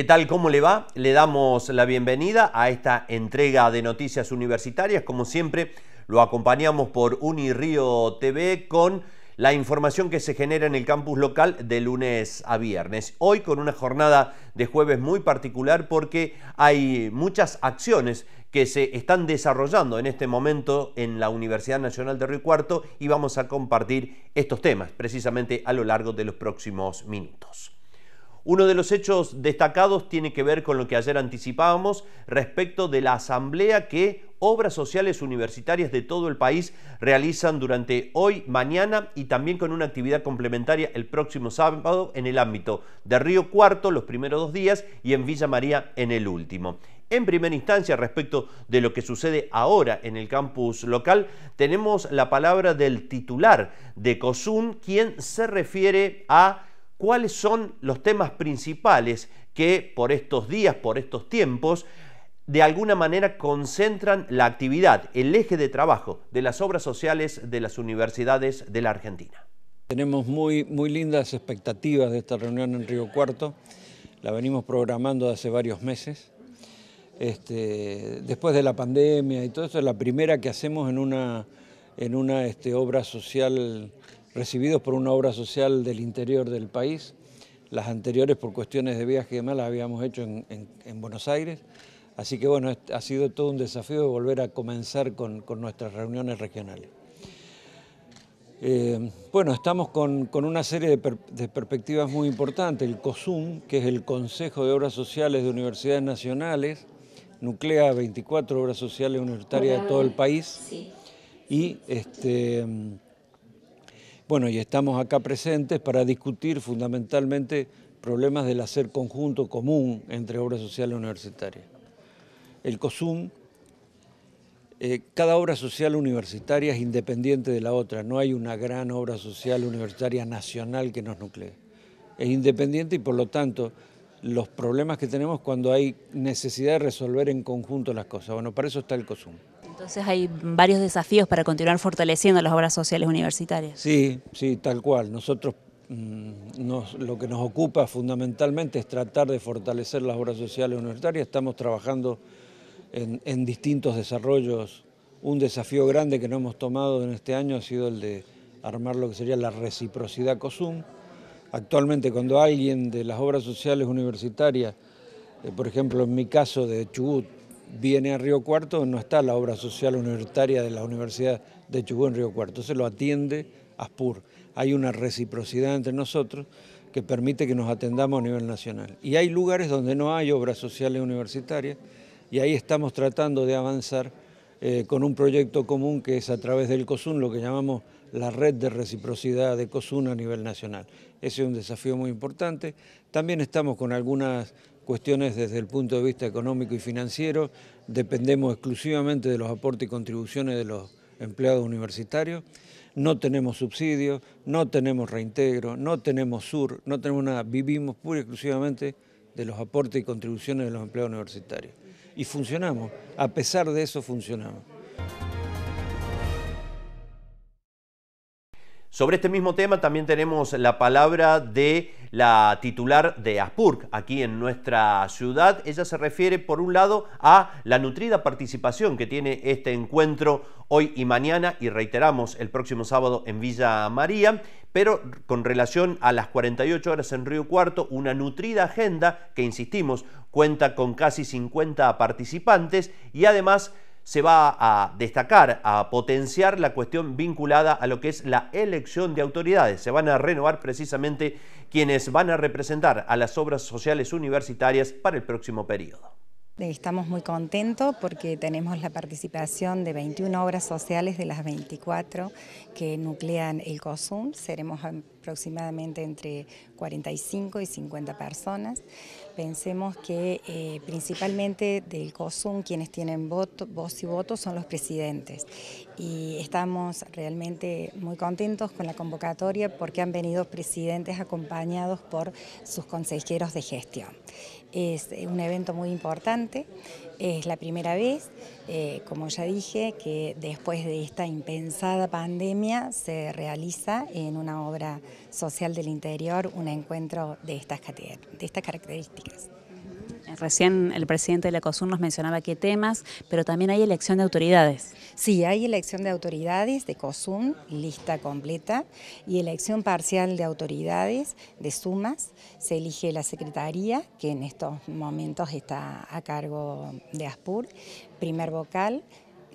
¿Qué tal? ¿Cómo le va? Le damos la bienvenida a esta entrega de noticias universitarias. Como siempre, lo acompañamos por Unirío TV con la información que se genera en el campus local de lunes a viernes. Hoy con una jornada de jueves muy particular porque hay muchas acciones que se están desarrollando en este momento en la Universidad Nacional de Río Cuarto y vamos a compartir estos temas precisamente a lo largo de los próximos minutos. Uno de los hechos destacados tiene que ver con lo que ayer anticipábamos respecto de la asamblea que obras sociales universitarias de todo el país realizan durante hoy, mañana y también con una actividad complementaria el próximo sábado en el ámbito de Río Cuarto los primeros dos días y en Villa María en el último. En primera instancia, respecto de lo que sucede ahora en el campus local, tenemos la palabra del titular de COSUN, quien se refiere a cuáles son los temas principales que por estos días, por estos tiempos, de alguna manera concentran la actividad, el eje de trabajo de las obras sociales de las universidades de la Argentina. Tenemos muy, muy lindas expectativas de esta reunión en Río Cuarto, la venimos programando hace varios meses. Este, después de la pandemia y todo eso, es la primera que hacemos en una, en una este, obra social recibidos por una obra social del interior del país. Las anteriores por cuestiones de viaje y demás las habíamos hecho en, Buenos Aires. Así que bueno, ha sido todo un desafío volver a comenzar con, nuestras reuniones regionales. Eh, bueno, estamos con, una serie de, perspectivas muy importantes. El COSUM, que es el Consejo de Obras Sociales de Universidades Nacionales, nuclea 24 obras sociales universitarias de todo el país. Y este, bueno, y estamos acá presentes para discutir fundamentalmente problemas del hacer conjunto común entre obras sociales universitaria. El COSUM, eh, cada obra social universitaria es independiente de la otra, no hay una gran obra social universitaria nacional que nos nuclee. Es independiente y por lo tanto los problemas que tenemos cuando hay necesidad de resolver en conjunto las cosas. Bueno, para eso está el COSUM. Entonces hay varios desafíos para continuar fortaleciendo las obras sociales universitarias. Sí, sí, tal cual. Nosotros mm, lo que nos ocupa fundamentalmente es tratar de fortalecer las obras sociales universitarias. Estamos trabajando en, distintos desarrollos. Un desafío grande que no hemos tomado en este año ha sido el de armar lo que sería la reciprocidad COSUM. Actualmente cuando alguien de las obras sociales universitarias, eh, por ejemplo en mi caso de Chubut, viene a Río Cuarto, no está la obra social universitaria de la Universidad de Chubú en Río Cuarto, se lo atiende ASPUR. Hay una reciprocidad entre nosotros que permite que nos atendamos a nivel nacional. Y hay lugares donde no hay obras sociales universitarias y ahí estamos tratando de avanzar eh, con un proyecto común que es a través del COSUN, lo que llamamos la red de reciprocidad de COSUN a nivel nacional. Ese es un desafío muy importante. También estamos con algunas cuestiones desde el punto de vista económico y financiero, dependemos exclusivamente de los aportes y contribuciones de los empleados universitarios, no tenemos subsidios, no tenemos reintegro, no tenemos sur, no tenemos nada, vivimos pura y exclusivamente de los aportes y contribuciones de los empleados universitarios. Y funcionamos, a pesar de eso funcionamos. Sobre este mismo tema también tenemos la palabra de la titular de Aspur aquí en nuestra ciudad. Ella se refiere, por un lado, a la nutrida participación que tiene este encuentro hoy y mañana y reiteramos el próximo sábado en Villa María, pero con relación a las 48 horas en Río Cuarto, una nutrida agenda que, insistimos, cuenta con casi 50 participantes y además se va a destacar, a potenciar la cuestión vinculada a lo que es la elección de autoridades. Se van a renovar precisamente quienes van a representar a las obras sociales universitarias para el próximo periodo. Estamos muy contentos porque tenemos la participación de 21 obras sociales de las 24 que nuclean el COSUM. Seremos aproximadamente entre 45 y 50 personas. Pensemos que eh, principalmente del COSUM quienes tienen voz y voto son los presidentes. Y estamos realmente muy contentos con la convocatoria porque han venido presidentes acompañados por sus consejeros de gestión. Es un evento muy importante, es la primera vez, eh, como ya dije, que después de esta impensada pandemia se realiza en una obra social del interior un encuentro de estas características. Recién el presidente de la COSUN nos mencionaba qué temas, pero también hay elección de autoridades. Sí, hay elección de autoridades de COSUM, lista completa, y elección parcial de autoridades de sumas. Se elige la secretaría, que en estos momentos está a cargo de ASPUR, primer vocal,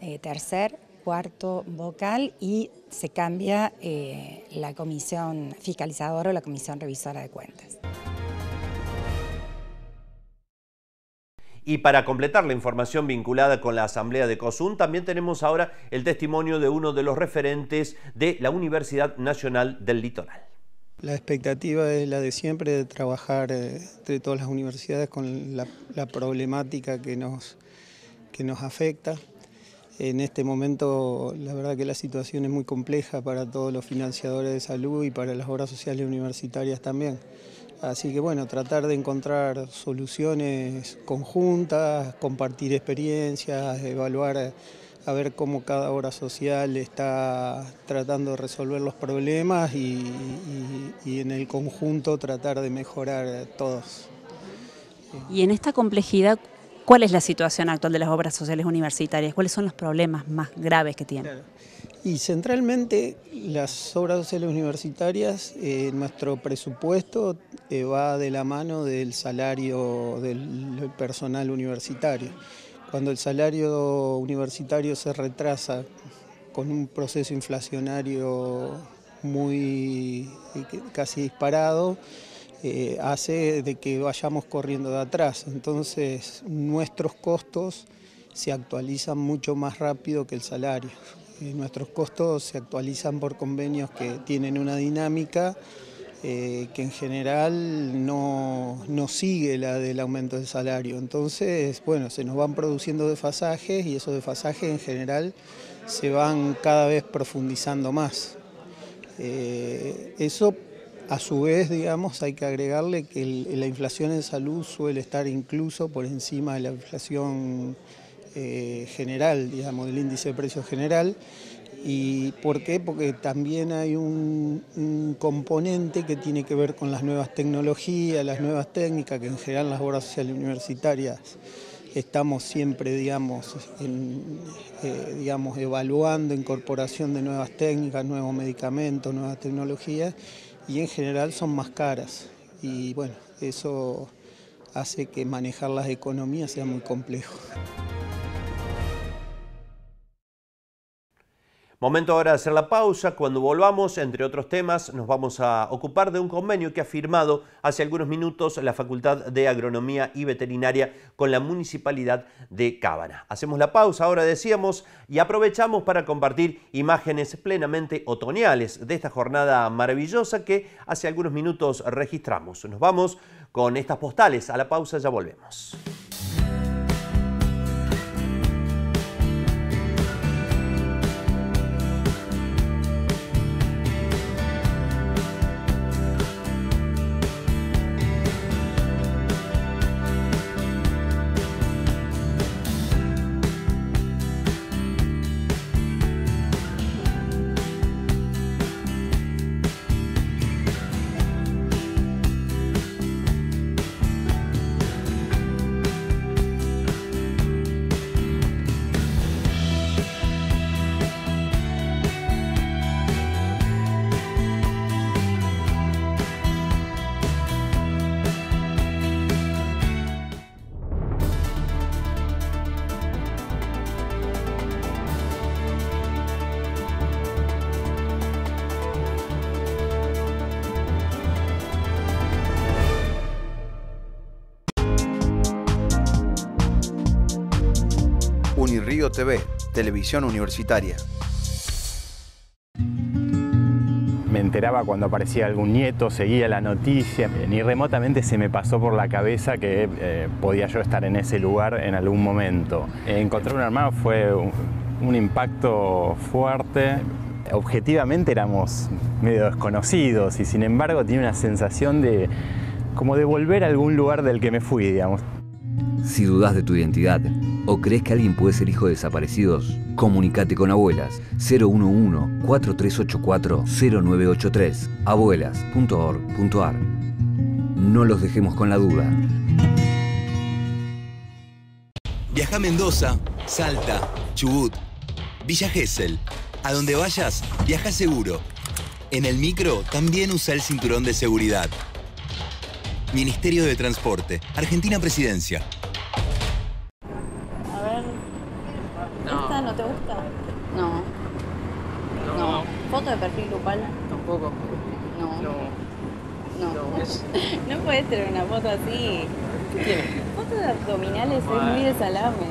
eh, tercer, cuarto vocal y se cambia eh, la comisión fiscalizadora o la comisión revisora de cuentas. Y para completar la información vinculada con la Asamblea de COSUN, también tenemos ahora el testimonio de uno de los referentes de la Universidad Nacional del Litoral. La expectativa es la de siempre, de trabajar entre eh, todas las universidades con la, problemática que nos, que nos afecta. En este momento, la verdad que la situación es muy compleja para todos los financiadores de salud y para las obras sociales universitarias también. Así que bueno, tratar de encontrar soluciones conjuntas, compartir experiencias, evaluar a ver cómo cada obra social está tratando de resolver los problemas y, en el conjunto tratar de mejorar todos. Y en esta complejidad, ¿cuál es la situación actual de las obras sociales universitarias? ¿Cuáles son los problemas más graves que tienen? Y centralmente las obras sociales universitarias, eh, nuestro presupuesto eh, va de la mano del salario del personal universitario. Cuando el salario universitario se retrasa con un proceso inflacionario muy eh, casi disparado, hace de que vayamos corriendo de atrás. Entonces nuestros costos se actualizan mucho más rápido que el salario. Eh, nuestros costos se actualizan por convenios que tienen una dinámica eh, que en general no, sigue la del aumento del salario. Entonces, bueno, se nos van produciendo desfasajes y esos desfasajes en general se van cada vez profundizando más. Eh, eso a su vez, digamos, hay que agregarle que la inflación en salud suele estar incluso por encima de la inflación eh, general, digamos, del índice de precios general. ¿Y por qué? Porque también hay un, componente que tiene que ver con las nuevas tecnologías, las nuevas técnicas, que en general las obras sociales universitarias estamos siempre, digamos, eh, digamos, evaluando incorporación de nuevas técnicas, nuevos medicamentos, nuevas tecnologías, y en general son más caras. Y bueno, eso hace que manejar las economías sea muy complejo. Momento ahora de hacer la pausa. Cuando volvamos, entre otros temas, nos vamos a ocupar de un convenio que ha firmado hace algunos minutos la Facultad de Agronomía y Veterinaria con la Municipalidad de Cábana. Hacemos la pausa, ahora decíamos, y aprovechamos para compartir imágenes plenamente otoñales de esta jornada maravillosa que hace algunos minutos registramos. Nos vamos con estas postales. A la pausa ya volvemos. TV, televisión universitaria. Me enteraba cuando aparecía algún nieto, seguía la noticia. Ni remotamente se me pasó por la cabeza que eh, podía yo estar en ese lugar en algún momento. Encontrar un hermano fue un, impacto fuerte objetivamente éramos medio desconocidos y sin embargo tiene una sensación de como de volver a algún lugar del que me fui, digamos. Si dudas de tu identidad, o crees que alguien puede ser hijo de desaparecidos? Comunicate con Abuelas 011-4384-0983 abuelas.org.ar No los dejemos con la duda. Viaja a Mendoza, Salta, Chubut, Villa Gesell. A donde vayas, viaja seguro. En el micro también usa el cinturón de seguridad. Ministerio de Transporte, Argentina Presidencia. así. Foto de abdominales es muy de salame.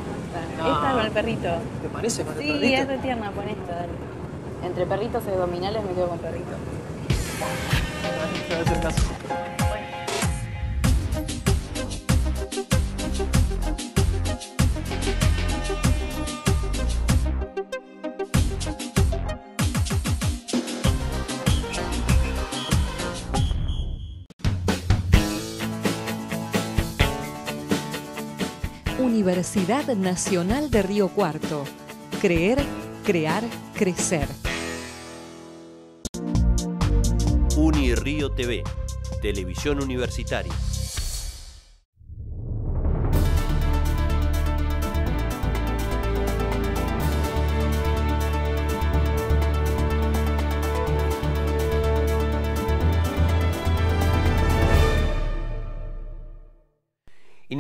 Esta con el perrito. ¿Te parece con el perrito? Sí, es de tierna, pon esto, dale. Entre perritos y abdominales me quedo con perrito. Universidad Nacional de Río Cuarto. Creer, crear, crecer. UniRío TV, Televisión Universitaria.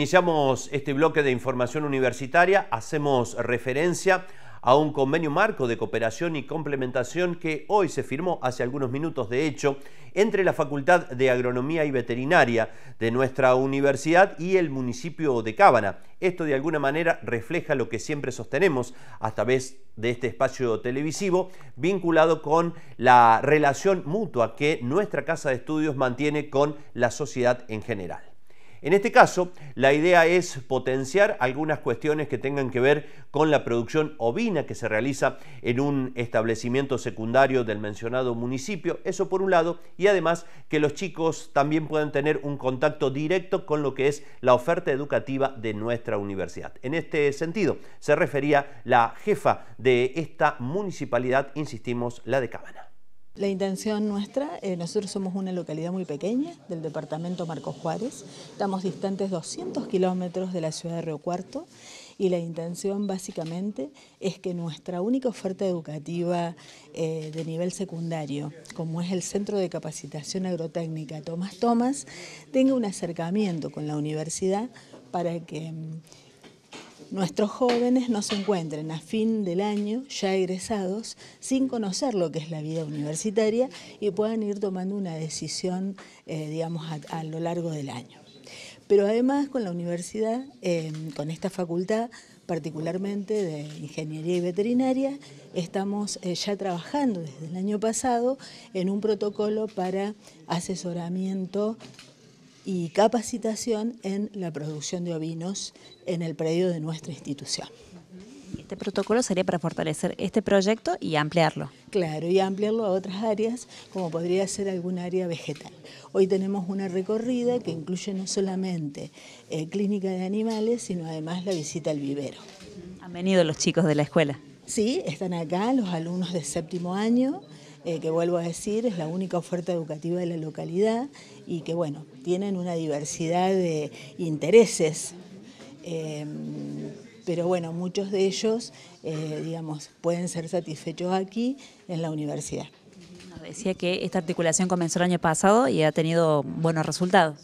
Iniciamos este bloque de información universitaria, hacemos referencia a un convenio marco de cooperación y complementación que hoy se firmó hace algunos minutos, de hecho, entre la Facultad de Agronomía y Veterinaria de nuestra universidad y el municipio de Cábana. Esto de alguna manera refleja lo que siempre sostenemos a través de este espacio televisivo vinculado con la relación mutua que nuestra Casa de Estudios mantiene con la sociedad en general. En este caso, la idea es potenciar algunas cuestiones que tengan que ver con la producción ovina que se realiza en un establecimiento secundario del mencionado municipio, eso por un lado, y además que los chicos también puedan tener un contacto directo con lo que es la oferta educativa de nuestra universidad. En este sentido, se refería la jefa de esta municipalidad, insistimos, la de cámara la intención nuestra, eh, nosotros somos una localidad muy pequeña del departamento Marcos Juárez, estamos distantes 200 kilómetros de la ciudad de Río Cuarto y la intención básicamente es que nuestra única oferta educativa eh, de nivel secundario, como es el Centro de Capacitación Agrotécnica Tomás Tomás, tenga un acercamiento con la universidad para que mm, nuestros jóvenes no se encuentren a fin del año ya egresados sin conocer lo que es la vida universitaria y puedan ir tomando una decisión, eh, digamos, a, lo largo del año. Pero además con la universidad, em, con esta facultad, particularmente de Ingeniería y Veterinaria, estamos eh, ya trabajando desde el año pasado en un protocolo para asesoramiento y capacitación en la producción de ovinos en el predio de nuestra institución. Este protocolo sería para fortalecer este proyecto y ampliarlo. Claro, y ampliarlo a otras áreas, como podría ser algún área vegetal. Hoy tenemos una recorrida que incluye no solamente eh, clínica de animales, sino además la visita al vivero. Han venido los chicos de la escuela. Sí, están acá los alumnos de séptimo año eh, que vuelvo a decir, es la única oferta educativa de la localidad y que, bueno, tienen una diversidad de intereses. Em, pero bueno, muchos de ellos, eh, digamos, pueden ser satisfechos aquí en la universidad. decía que esta articulación comenzó el año pasado y ha tenido buenos resultados.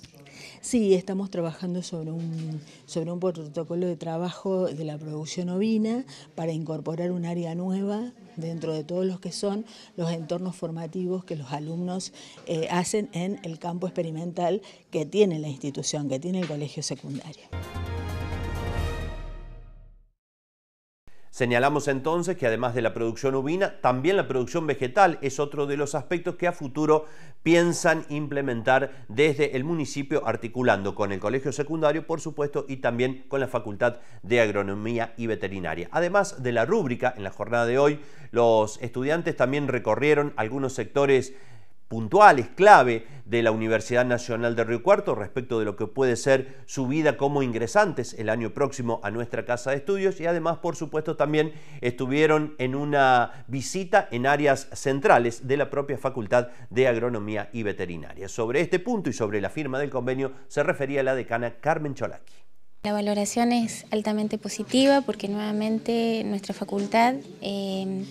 Sí, estamos trabajando sobre un, sobre un protocolo de trabajo de la producción ovina para incorporar un área nueva dentro de todos los que son los entornos formativos que los alumnos eh, hacen en el campo experimental que tiene la institución, que tiene el colegio secundario. Señalamos entonces que además de la producción ovina, también la producción vegetal es otro de los aspectos que a futuro piensan implementar desde el municipio, articulando con el colegio secundario, por supuesto, y también con la Facultad de Agronomía y Veterinaria. Además de la rúbrica, en la jornada de hoy, los estudiantes también recorrieron algunos sectores puntuales, clave de la Universidad Nacional de Río Cuarto respecto de lo que puede ser su vida como ingresantes el año próximo a nuestra casa de estudios y además, por supuesto, también estuvieron en una visita en áreas centrales de la propia Facultad de Agronomía y Veterinaria. Sobre este punto y sobre la firma del convenio se refería la decana Carmen Cholaki. La valoración es altamente positiva porque nuevamente nuestra facultad eh,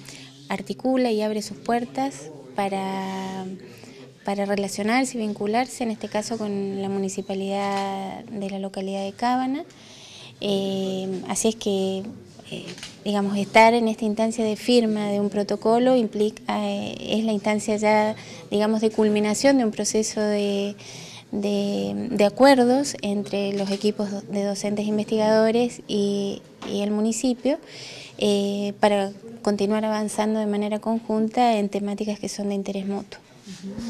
articula y abre sus puertas para, relacionarse y vincularse, en este caso con la municipalidad de la localidad de Cábana. Eh, así es que, eh, digamos, estar en esta instancia de firma de un protocolo implica, eh, es la instancia ya, digamos, de culminación de un proceso de, acuerdos entre los equipos de docentes e investigadores y, y el municipio para continuar avanzando de manera conjunta en temáticas que son de interés mutuo.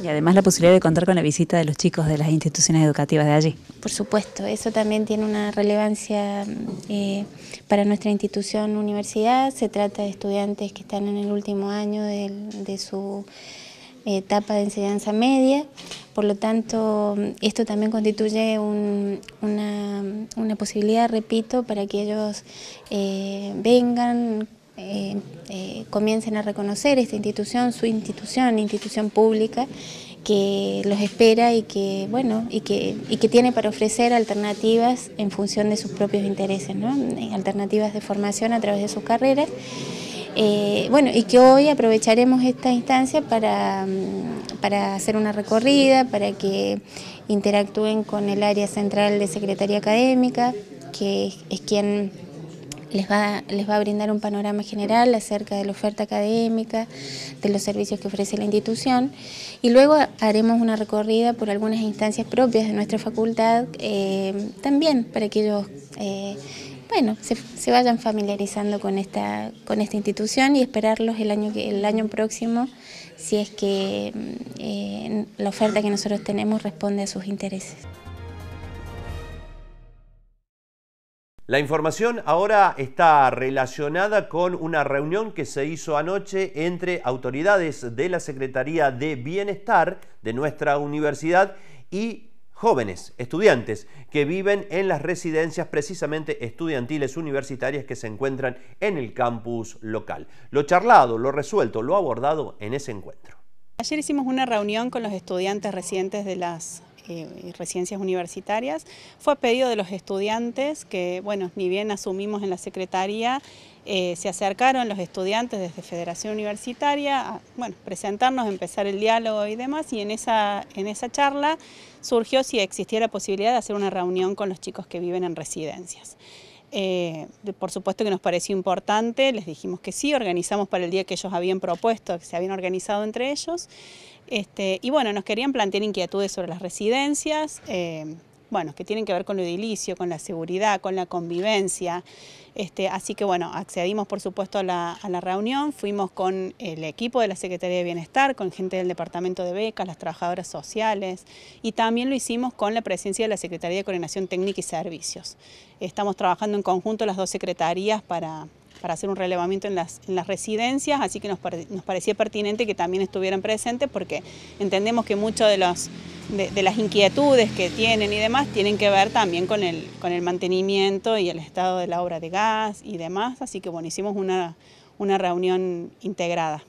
Y además la posibilidad de contar con la visita de los chicos de las instituciones educativas de allí. Por supuesto, eso también tiene una relevancia eh, para nuestra institución universidad. Se trata de estudiantes que están en el último año de, su etapa de enseñanza media, por lo tanto esto también constituye una, una, posibilidad, repito, para que ellos eh, vengan, eh, eh, comiencen a reconocer esta institución, su institución, institución pública, que los espera y que, bueno, y que, y que tiene para ofrecer alternativas en función de sus propios intereses, ¿no? Eh, alternativas de formación a través de sus carreras. bueno, y que hoy aprovecharemos esta instancia para, mm, para hacer una recorrida, para que interactúen con el área central de Secretaría Académica, que es quien les va, les va, a brindar un panorama general acerca de la oferta académica, de los servicios que ofrece la institución y luego haremos una recorrida por algunas instancias propias de nuestra facultad eh, también para que ellos eh, se, vayan familiarizando con esta, institución y esperarlos el año, el año próximo si es que eh, la oferta que nosotros tenemos responde a sus intereses. La información ahora está relacionada con una reunión que se hizo anoche entre autoridades de la Secretaría de Bienestar de nuestra universidad y jóvenes, estudiantes que viven en las residencias precisamente estudiantiles universitarias que se encuentran en el campus local. Lo charlado, lo resuelto, lo abordado en ese encuentro. Ayer hicimos una reunión con los estudiantes recientes de las y eh, residencias Universitarias, fue a pedido de los estudiantes que, bueno, ni bien asumimos en la Secretaría, eh, se acercaron los estudiantes desde Federación Universitaria a bueno, presentarnos, empezar el diálogo y demás, y en esa, en esa charla surgió si existía la posibilidad de hacer una reunión con los chicos que viven en residencias. Eh, por supuesto que nos pareció importante, les dijimos que sí, organizamos para el día que ellos habían propuesto, que se habían organizado entre ellos. Este, y bueno, nos querían plantear inquietudes sobre las residencias, eh, bueno, que tienen que ver con el edilicio, con la seguridad, con la convivencia. Este, así que bueno, accedimos por supuesto a la, a la, reunión, fuimos con el equipo de la Secretaría de Bienestar, con gente del Departamento de Becas, las trabajadoras sociales y también lo hicimos con la presencia de la Secretaría de Coordinación Técnica y Servicios. Estamos trabajando en conjunto las dos secretarías para para hacer un relevamiento en las, residencias, así que nos, parecía pertinente que también estuvieran presentes porque entendemos que muchas de, las inquietudes que tienen y demás tienen que ver también con el, mantenimiento y el estado de la obra de gas y demás, así que bueno, hicimos una reunión integrada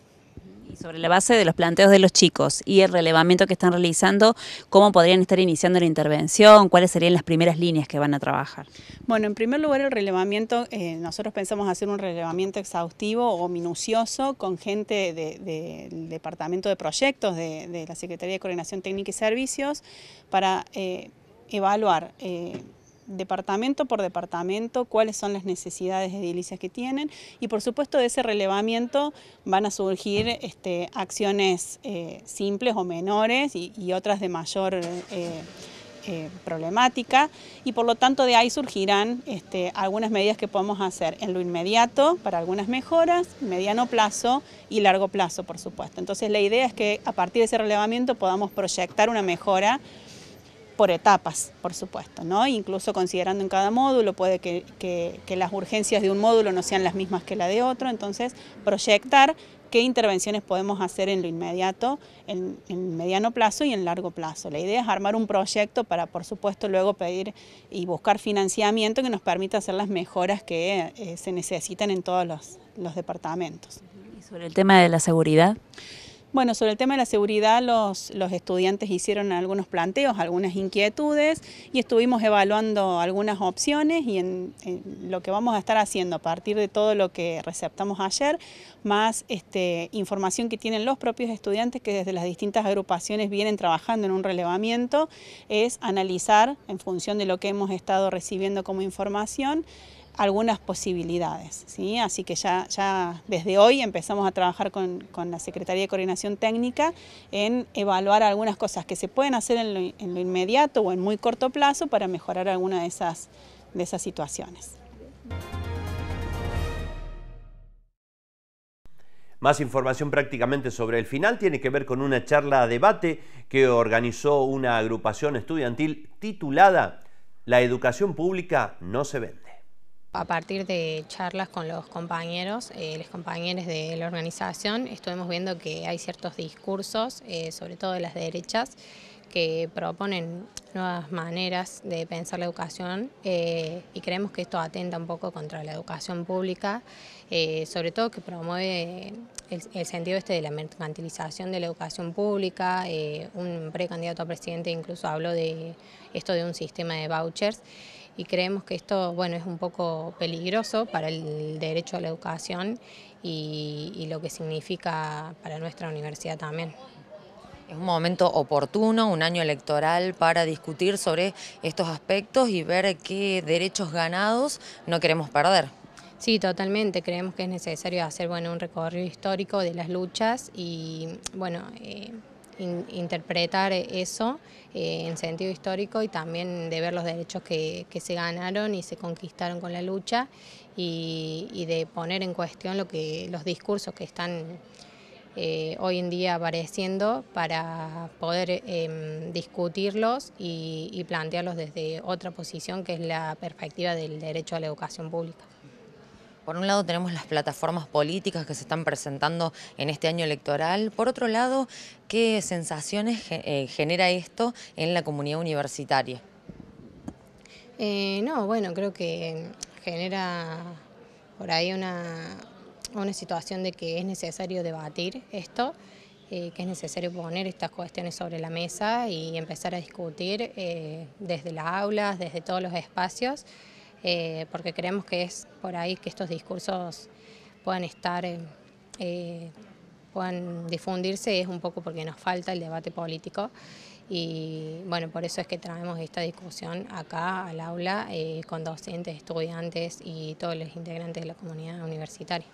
sobre la base de los planteos de los chicos y el relevamiento que están realizando, ¿cómo podrían estar iniciando la intervención? ¿Cuáles serían las primeras líneas que van a trabajar? Bueno, en primer lugar el relevamiento, eh, nosotros pensamos hacer un relevamiento exhaustivo o minucioso con gente del Departamento de Proyectos de, la Secretaría de Coordinación Técnica y Servicios para eh, evaluar... Eh, departamento por departamento cuáles son las necesidades edilicias que tienen y por supuesto de ese relevamiento van a surgir este, acciones eh, simples o menores y, otras de mayor eh, eh, problemática y por lo tanto de ahí surgirán este, algunas medidas que podemos hacer en lo inmediato para algunas mejoras, mediano plazo y largo plazo por supuesto. Entonces la idea es que a partir de ese relevamiento podamos proyectar una mejora por etapas, por supuesto, ¿no? Incluso considerando en cada módulo, puede que, las urgencias de un módulo no sean las mismas que la de otro, entonces proyectar qué intervenciones podemos hacer en lo inmediato, en, mediano plazo y en largo plazo. La idea es armar un proyecto para, por supuesto, luego pedir y buscar financiamiento que nos permita hacer las mejoras que eh, se necesitan en todos los, los departamentos. ¿Y sobre el tema de la seguridad? Bueno, sobre el tema de la seguridad, los, estudiantes hicieron algunos planteos, algunas inquietudes y estuvimos evaluando algunas opciones y en, lo que vamos a estar haciendo a partir de todo lo que receptamos ayer, más este, información que tienen los propios estudiantes que desde las distintas agrupaciones vienen trabajando en un relevamiento, es analizar en función de lo que hemos estado recibiendo como información algunas posibilidades. ¿sí? Así que ya, desde hoy empezamos a trabajar con, la Secretaría de Coordinación Técnica en evaluar algunas cosas que se pueden hacer en lo, inmediato o en muy corto plazo para mejorar alguna de esas, de esas situaciones. Más información prácticamente sobre el final tiene que ver con una charla debate que organizó una agrupación estudiantil titulada La educación pública no se vende. A partir de charlas con los compañeros, eh, los compañeros de la organización, estuvimos viendo que hay ciertos discursos, eh, sobre todo de las derechas, que proponen nuevas maneras de pensar la educación eh, y creemos que esto atenta un poco contra la educación pública, sobre todo que promueve el, sentido este de la mercantilización de la educación pública. un precandidato a presidente incluso habló de esto de un sistema de vouchers y creemos que esto bueno, es un poco peligroso para el derecho a la educación y, lo que significa para nuestra universidad también. Es un momento oportuno, un año electoral para discutir sobre estos aspectos y ver qué derechos ganados no queremos perder. Sí, totalmente. Creemos que es necesario hacer bueno, un recorrido histórico de las luchas y bueno, eh, interpretar eso eh, en sentido histórico y también de ver los derechos que, se ganaron y se conquistaron con la lucha y, de poner en cuestión lo que, los discursos que están eh, hoy en día apareciendo para poder em, discutirlos y plantearlos desde otra posición que es la perspectiva del derecho a la educación pública. Por un lado tenemos las plataformas políticas que se están presentando en este año electoral. Por otro lado, ¿qué sensaciones eh, genera esto en la comunidad universitaria? Eh, no, bueno, creo que genera por ahí una, situación de que es necesario debatir esto, eh, que es necesario poner estas cuestiones sobre la mesa y empezar a discutir desde las aulas, desde todos los espacios. Eh, porque creemos que es por ahí que estos discursos puedan estar, eh, eh, puedan difundirse, es un poco porque nos falta el debate político y bueno, por eso es que traemos esta discusión acá al aula con docentes, estudiantes y todos los integrantes de la comunidad universitaria.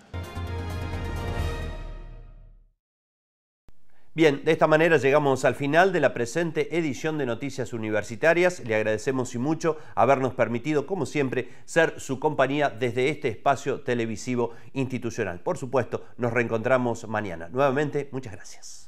Bien, de esta manera llegamos al final de la presente edición de Noticias Universitarias. Le agradecemos y mucho habernos permitido, como siempre, ser su compañía desde este espacio televisivo institucional. Por supuesto, nos reencontramos mañana. Nuevamente, muchas gracias.